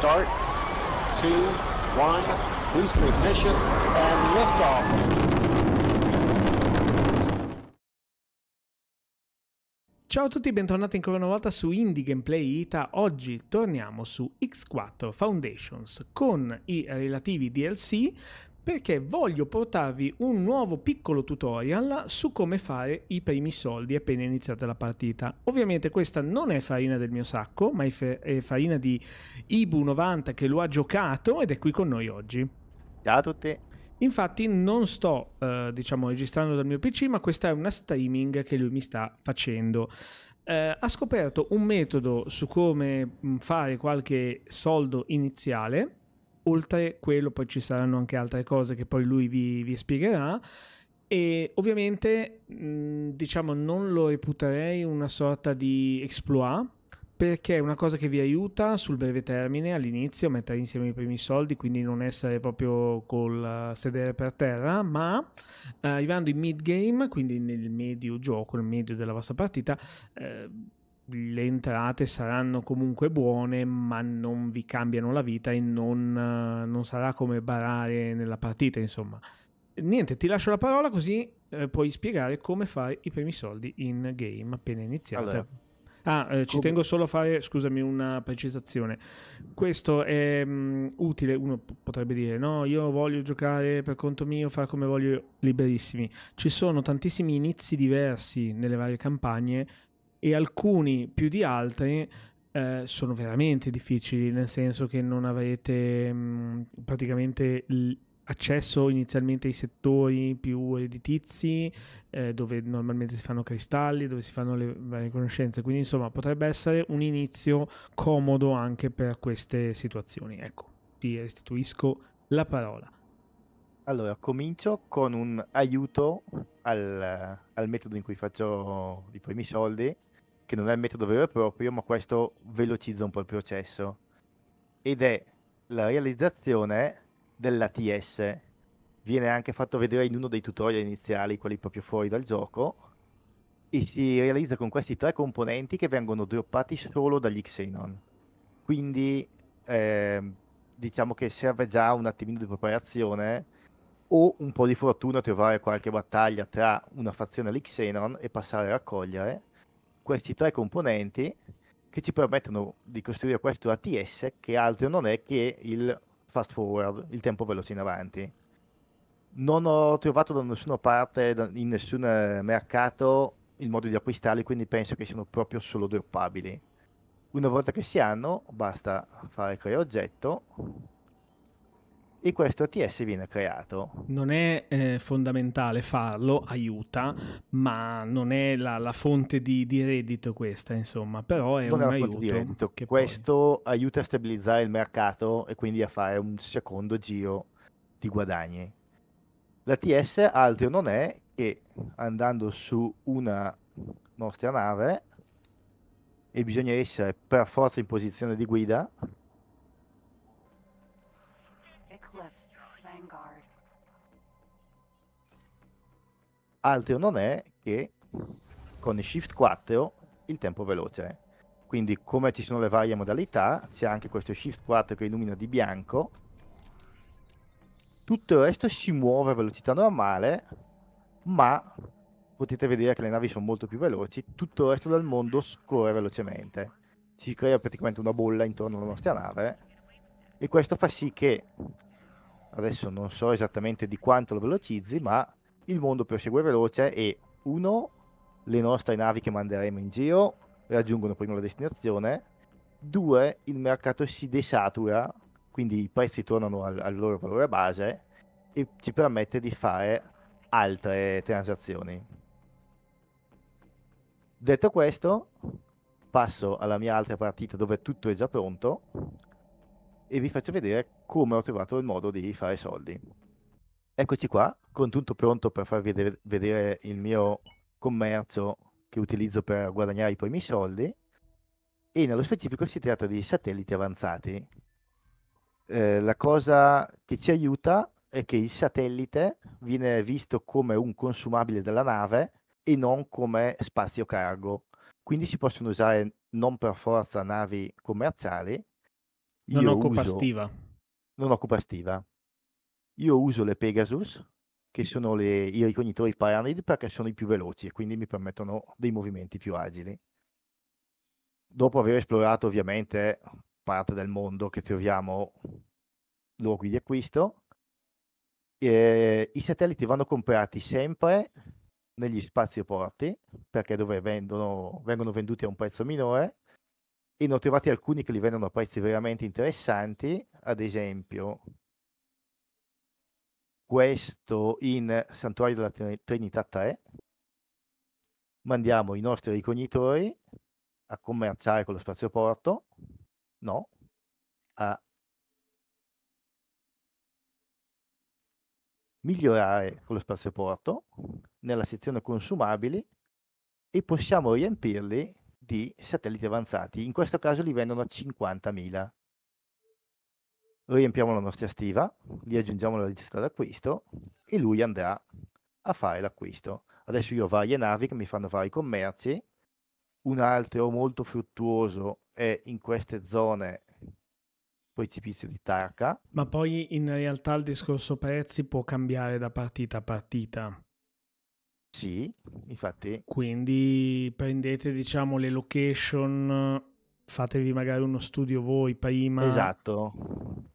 start, two, one, boost ignition, and liftoff. Ciao a tutti e bentornati ancora una volta su Indie Gameplay Ita. Oggi torniamo su X4 Foundations con i relativi DLC perché voglio portarvi un nuovo piccolo tutorial su come fare i primi soldi appena iniziata la partita. Ovviamente questa non è farina del mio sacco, ma è farina di Ibu90 che lo ha giocato ed è qui con noi oggi. Ciao a tutti! Infatti non sto, eh, diciamo, registrando dal mio PC, ma questa è una streaming che lui mi sta facendo. Eh, ha scoperto un metodo su come mm, fare qualche soldo iniziale oltre quello poi ci saranno anche altre cose che poi lui vi, vi spiegherà e ovviamente mm, diciamo non lo reputerei una sorta di exploit perché è una cosa che vi aiuta sul breve termine all'inizio mettere insieme i primi soldi quindi non essere proprio col eh, sedere per terra ma eh, arrivando in mid game quindi nel medio gioco nel medio della vostra partita uh, le entrate saranno comunque buone, ma non vi cambiano la vita e non, eh, non sarà come barare nella partita, insomma. Niente, ti lascio la parola così eh, puoi spiegare come fare i primi soldi in game appena iniziate. Allora. Ah, eh, ci tengo solo a fare, scusami, una precisazione. Questo è mh, mm, utile, uno p- potrebbe dire, no, io voglio giocare per conto mio, fare come voglio, liberissimi. Ci sono tantissimi inizi diversi nelle varie campagne, e alcuni più di altri eh, sono veramente difficili, nel senso che non avete mh, mm, praticamente accesso inizialmente ai settori più editizi, eh, dove normalmente si fanno cristalli, dove si fanno le varie conoscenze, quindi insomma potrebbe essere un inizio comodo anche per queste situazioni. Ecco, ti restituisco la parola. Allora, comincio con un aiuto al, al metodo in cui faccio i primi soldi, che non è il metodo vero e proprio, ma questo velocizza un po' il processo. Ed è la realizzazione dell'ATS. Viene anche fatto vedere in uno dei tutorial iniziali, quelli proprio fuori dal gioco, e si realizza con questi tre componenti che vengono droppati solo dagli Xenon. Quindi eh, diciamo che serve già un attimino di preparazione o un po' di fortuna trovare qualche battaglia tra una fazione all'Xenon e passare a raccogliere questi tre componenti che ci permettono di costruire questo ATS che altro non è che il fast forward, il tempo veloce in avanti. Non ho trovato da nessuna parte, in nessun eh, mercato, il modo di acquistarli, quindi penso che siano proprio solo droppabili. Una volta che si hanno, basta fare creare oggetto, e questo ATS viene creato. Non è eh, fondamentale farlo, aiuta, ma non è la, la fonte di, di, reddito questa, insomma, però è non un è la aiuto. Fonte di reddito. questo poi... aiuta a stabilizzare il mercato e quindi a fare un secondo giro di guadagni. L'ATS altro non è che andando su una nostra nave e bisogna essere per forza in posizione di guida altro non è che con il Shift 4 il tempo veloce. Eh. Quindi come ci sono le varie modalità, c'è anche questo Shift 4 che illumina di bianco. Tutto il resto si muove a velocità normale, ma potete vedere che le navi sono molto più veloci, tutto il resto del mondo scorre velocemente. Si crea praticamente una bolla intorno alla nostra nave e questo fa sì che, adesso non so esattamente di quanto lo velocizzi, ma il mondo prosegue veloce e uno, le nostre navi che manderemo in giro raggiungono prima la destinazione, due, il mercato si desatura, quindi i prezzi tornano al, al loro valore base e ci permette di fare altre transazioni. Detto questo, passo alla mia altra partita dove tutto è già pronto e vi faccio vedere come ho trovato il modo di fare soldi. Eccoci qua, con tutto pronto per farvi vedere il mio commercio che utilizzo per guadagnare i primi soldi e nello specifico si tratta di satelliti avanzati. Eh, la cosa che ci aiuta è che il satellite viene visto come un consumabile della nave e non come spazio cargo, quindi si possono usare non per forza navi commerciali. Non Io occupa uso... stiva. Non occupa stiva. Io uso le Pegasus, che sono le, i ricognitori Pyramid perché sono i più veloci e quindi mi permettono dei movimenti più agili. Dopo aver esplorato ovviamente parte del mondo che troviamo luoghi di acquisto, eh, i satelliti vanno comprati sempre negli spazioporti perché dove vendono, vengono venduti a un prezzo minore e ne ho trovati alcuni che li vendono a prezzi veramente interessanti, ad esempio questo in Santuario della Trinità 3. Mandiamo i nostri ricognitori a commerciare con lo spazioporto, no, a migliorare con lo spazioporto nella sezione consumabili e possiamo riempirli di satelliti avanzati. In questo caso li vendono a 50.000 riempiamo la nostra stiva, gli aggiungiamo la lista d'acquisto e lui andrà a fare l'acquisto. Adesso io ho varie navi che mi fanno fare i commerci, un altro molto fruttuoso è in queste zone precipizio di Tarka. Ma poi in realtà il discorso prezzi può cambiare da partita a partita. Sì, infatti. Quindi prendete diciamo le location, fatevi magari uno studio voi prima. Esatto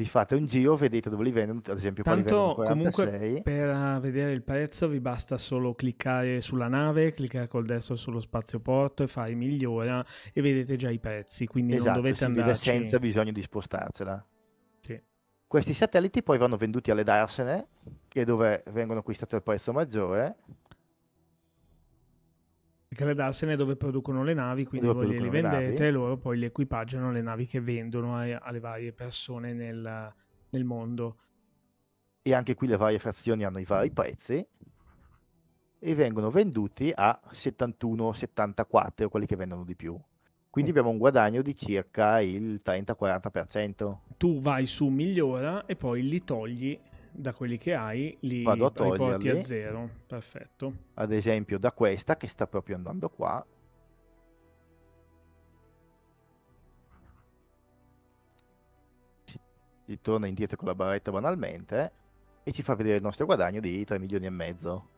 vi fate un giro, vedete dove li vendono, ad esempio Tanto, qua li vendono 46. comunque per eh, vedere il prezzo vi basta solo cliccare sulla nave, cliccare col destro sullo spazio porto e fare migliora e vedete già i prezzi, quindi esatto, non dovete andare senza bisogno di spostarsela. Sì. Questi satelliti poi vanno venduti alle darsene, che dove vengono acquistati al prezzo maggiore Credarsene dove producono le navi, quindi dove voi glieli vendete e loro poi le equipaggiano le navi che vendono alle varie persone nel, nel mondo. E anche qui le varie frazioni hanno i vari prezzi e vengono venduti a 71-74 quelli che vendono di più. Quindi abbiamo un guadagno di circa il 30-40%. Tu vai su migliora e poi li togli da quelli che hai li Vado a riporti a zero. Perfetto. Ad esempio da questa che sta proprio andando qua. Ci torna indietro con la barretta banalmente e ci fa vedere il nostro guadagno di 3 milioni e mezzo.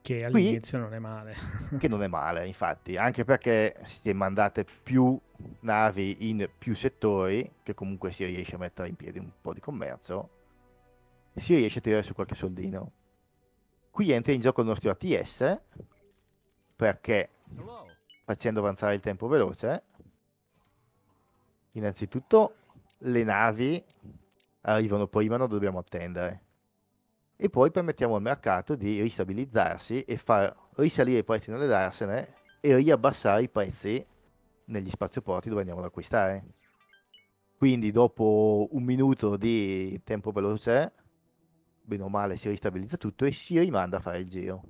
Che all'inizio Qui, non è male. che non è male, infatti, anche perché si è mandate più navi in più settori, che comunque si riesce a mettere in piedi un po' di commercio, si riesce a tirare su qualche soldino. Qui entra in gioco il nostro ATS, perché facendo avanzare il tempo veloce, innanzitutto le navi arrivano prima, non dobbiamo attendere. E poi permettiamo al mercato di ristabilizzarsi e far risalire i prezzi nelle darsene e riabbassare i prezzi negli spazioporti dove andiamo ad acquistare. Quindi dopo un minuto di tempo veloce bene o male si ristabilizza tutto e si rimanda a fare il giro.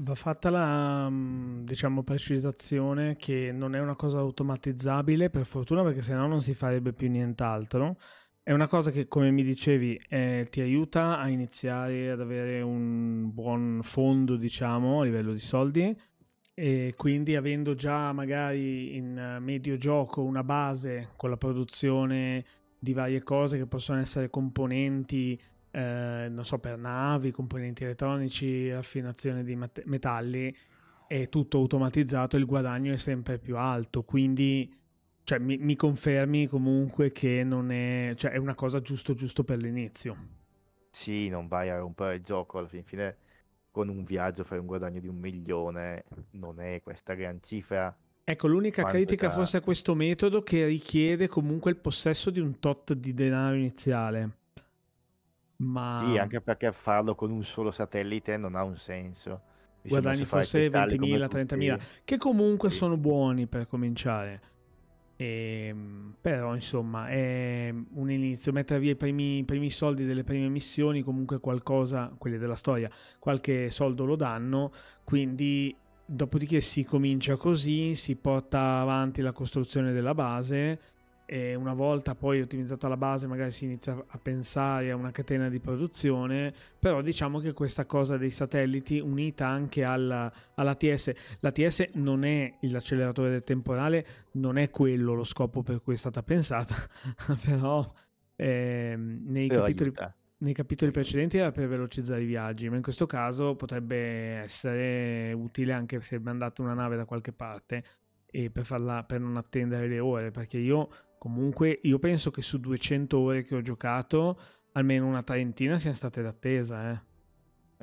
Va fatta la mm, diciamo, precisazione che non è una cosa automatizzabile, per fortuna, perché sennò non si farebbe più nient'altro. È una cosa che, come mi dicevi, eh, ti aiuta a iniziare ad avere un buon fondo, diciamo, a livello di soldi. E quindi avendo già magari in medio gioco una base con la produzione di varie cose che possono essere componenti eh, non so, per navi, componenti elettronici, raffinazione di mat- metalli, è tutto automatizzato il guadagno è sempre più alto. Quindi cioè, mi, mi, confermi comunque che non è, cioè, è una cosa giusto, giusto per l'inizio. Sì, non vai a rompere il gioco alla fin fine. Con un viaggio fai un guadagno di un milione, non è questa gran cifra. Ecco, l'unica Quanto critica sarà... forse a questo metodo che richiede comunque il possesso di un tot di denaro iniziale. Ma... Sì, anche perché farlo con un solo satellite non ha un senso. Diciamo, Guadagni forse 20.000, 30.000, che comunque sì. sono buoni per cominciare. E, ehm, però insomma è un inizio, mettere via i primi, primi, soldi delle prime missioni, comunque qualcosa, quelli della storia, qualche soldo lo danno, quindi dopodiché si comincia così, si porta avanti la costruzione della base, e una volta poi ottimizzata la base magari si inizia a pensare a una catena di produzione, però diciamo che questa cosa dei satelliti unita anche alla, all'ATS, l'ATS non è l'acceleratore del temporale, non è quello lo scopo per cui è stata pensata, però eh, nei, capitoli, nei capitoli precedenti era per velocizzare i viaggi, ma in questo caso potrebbe essere utile anche se mandate una nave da qualche parte e per, farla, per non attendere le ore, perché io comunque io penso che su 200 ore che ho giocato almeno una trentina siano state d'attesa. Eh.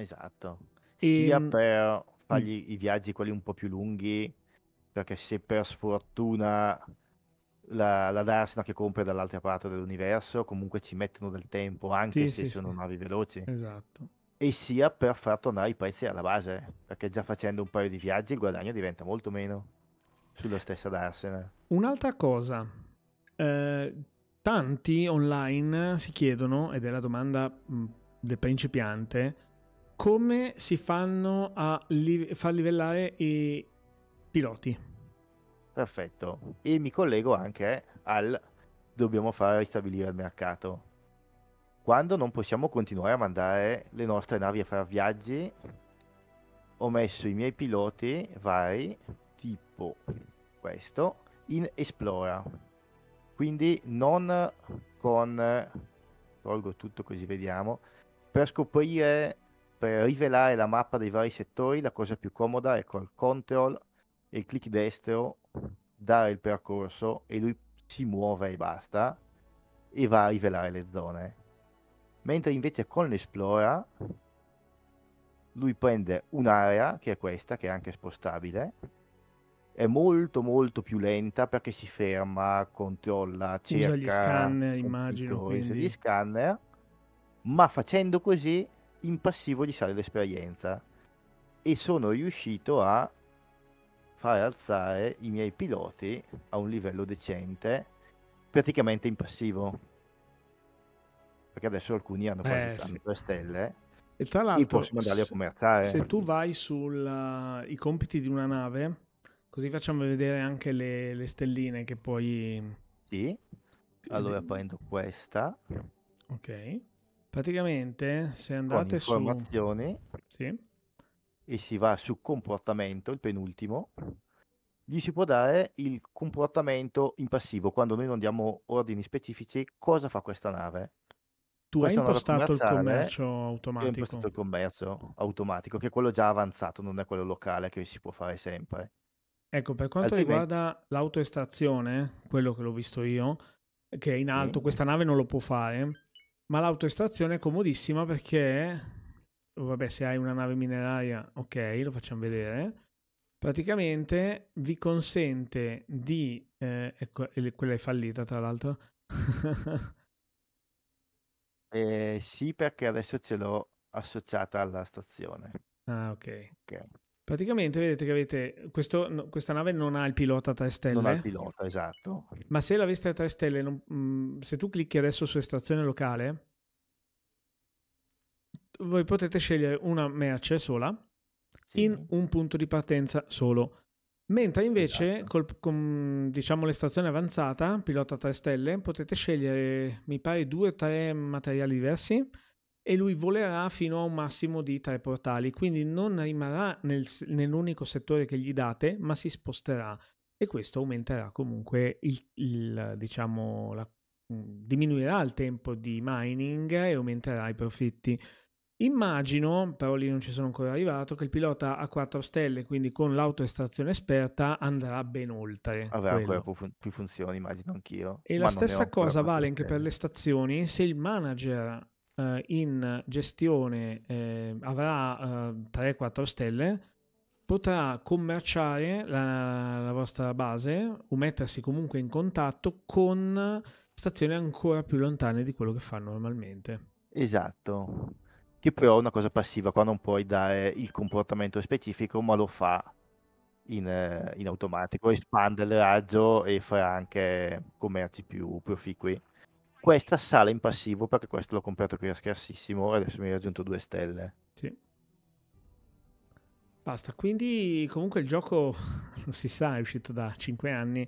Esatto. E... Sia mm, per fargli mm. i viaggi quelli un po' più lunghi, perché se per sfortuna la, la Darsena che compra dall'altra parte dell'universo comunque ci mettono del tempo, anche sì, se sì, sono sì. navi veloci. Esatto. E sia per far tornare i prezzi alla base, perché già facendo un paio di viaggi il guadagno diventa molto meno sulla stessa Darsena. Un'altra cosa eh, tanti online si chiedono, ed è la domanda mm, del principiante, come si fanno a li- far livellare i piloti. Perfetto, e mi collego anche al dobbiamo far ristabilire il mercato. Quando non possiamo continuare a mandare le nostre navi a fare viaggi, ho messo i miei piloti vari, tipo questo, in Esplora quindi non con, tolgo tutto così vediamo, per scoprire, per rivelare la mappa dei vari settori, la cosa più comoda è col control e il clic destro, dare il percorso e lui si muove e basta e va a rivelare le zone. Mentre invece con l'esplora lui prende un'area, che è questa, che è anche spostabile, è molto molto più lenta perché si ferma, controlla, cerca... Usa gli scanner, immagino. Quindi... gli scanner, ma facendo così in passivo gli sale l'esperienza. E sono riuscito a far alzare i miei piloti a un livello decente, praticamente in passivo. Perché adesso alcuni hanno quasi eh, sì. 3 stelle. E tra l'altro, e posso mandarli a commerciare. Se tu vai sui eh, compiti di una nave, Così facciamo vedere anche le, le stelline che poi... Sì, allora prendo questa. Ok. Praticamente se andate su... Sì. E si va su comportamento, il penultimo, gli si può dare il comportamento in passivo, quando noi non diamo ordini specifici, cosa fa questa nave? Tu questa hai impostato il commercio automatico. Ho impostato il commercio automatico, che è quello già avanzato, non è quello locale che si può fare sempre. Ecco, per quanto Altrimenti... riguarda l'autoestrazione, quello che l'ho visto io, che è in alto, mm. questa nave non lo può fare, ma l'autoestrazione è comodissima perché, vabbè, se hai una nave mineraria, ok, lo facciamo vedere, praticamente vi consente di... Eh, ecco, quella è fallita, tra l'altro. eh, sì, perché adesso ce l'ho associata alla stazione. Ah, ok. okay. Praticamente vedete che avete questo, no, questa nave non ha il pilota a tre stelle. Non ha il pilota, esatto. Ma se l'aveste a tre stelle, non, mh, mm, se tu clicchi adesso su estrazione locale, voi potete scegliere una merce sola sì. in un punto di partenza solo. Mentre invece esatto. col, con diciamo, l'estrazione avanzata, pilota a tre stelle, potete scegliere, mi pare, due o tre materiali diversi e lui volerà fino a un massimo di tre portali, quindi non rimarrà nel, nell'unico settore che gli date, ma si sposterà e questo aumenterà comunque il, il diciamo la, mm, diminuirà il tempo di mining e aumenterà i profitti. Immagino, però lì non ci sono ancora arrivato, che il pilota a 4 stelle, quindi con l'autoestrazione esperta, andrà ben oltre. Avrà ancora più funzioni, immagino anch'io. E la stessa cosa vale anche per le stazioni se il manager eh, in gestione eh, avrà 3-4 eh, stelle, potrà commerciare la, la, vostra base o mettersi comunque in contatto con stazioni ancora più lontane di quello che fanno normalmente. Esatto, che però è una cosa passiva, qua non puoi dare il comportamento specifico, ma lo fa in, eh, in automatico, espande il raggio e farà anche commerci più proficui questa sale in passivo perché questo l'ho comprato qui a scarsissimo e adesso mi ha raggiunto due stelle. Sì. Basta, quindi comunque il gioco, lo si sa, è uscito da 5 anni,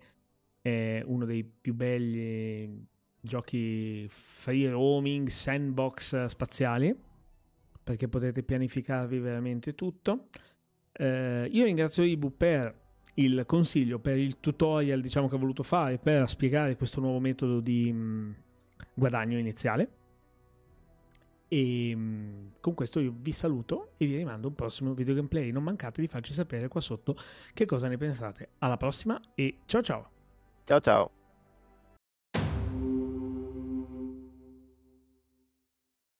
è uno dei più belli giochi free roaming, sandbox spaziali, perché potete pianificarvi veramente tutto. Eh, io ringrazio Ibu per il consiglio, per il tutorial diciamo, che ha voluto fare, per spiegare questo nuovo metodo di mm, guadagno iniziale. E mm, con questo io vi saluto e vi rimando un prossimo video gameplay. Non mancate di farci sapere qua sotto che cosa ne pensate. Alla prossima e ciao ciao. Ciao ciao.